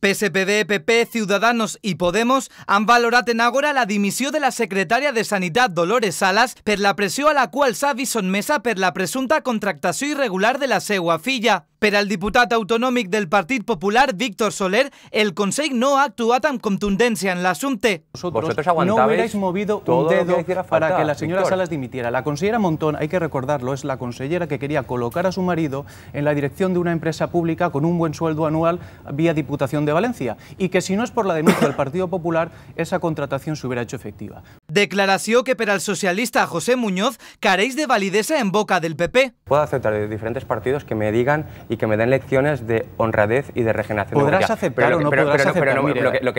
PSPD, PP, Ciudadanos y Podemos han valorado en Agora la dimisión de la secretaria de Sanidad, Dolores Salas per la presión a la cual s'ha vist mesa per la presunta contractación irregular de la seua filla. Per al diputado autonómico del Partido Popular, Víctor Soler, el Consejo no ha actuat amb contundència en asunto. Vosotros no hubierais movido un dedo para que la señora Salas dimitiera. La consellera Montón, hay que recordarlo, es la consellera que quería colocar a su marido en la dirección de una empresa pública con un buen sueldo anual vía Diputación de Valencia y que si no es por la denuncia del Partido Popular, esa contratación se hubiera hecho efectiva. Declaració que para el socialista José Muñoz caréis de validesa en boca del PP. Puedo aceptar de diferentes partidos que me digan y que me den lecciones de honradez y de regeneración ¿Podrás aceptar o no podrás aceptar? Lo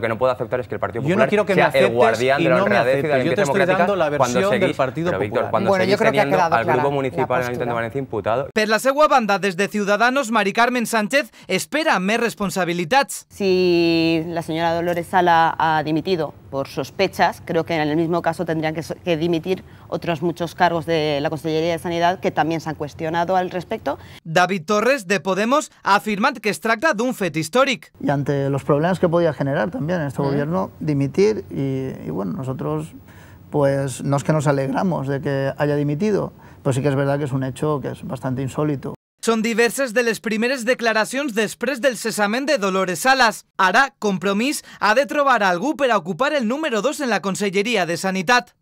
que no puedo aceptar es que el Partido Popular yo no quiero sea me el guardián de la no honradez y de la estoy la versión seguís, del Partido Popular. cuando bueno, al grupo municipal de de Valencia imputado. Per la Segua banda, desde Ciudadanos, Mari Carmen Sánchez espera me responsabilitats. Si la señora Dolores Sala ha dimitido por sospechas, creo que en el mismo caso tendrían que, dimitir otros muchos cargos de la Consellería de Sanidad que también se han cuestionado al respecto. David Torres, de Podemos, afirma que que trata de un fet histórico. Y ante los problemas que podía generar también en este mm. gobierno, dimitir y, bueno, nosotros pues no es que nos alegramos de que haya dimitido, pues sí que es verdad que es un hecho que es bastante insólito. Son diversas de las primeras declaraciones después del sesamen de Dolores Salas. Hará Compromís ha de trobar algo per ocupar el número 2 en la Consellería de Sanitat.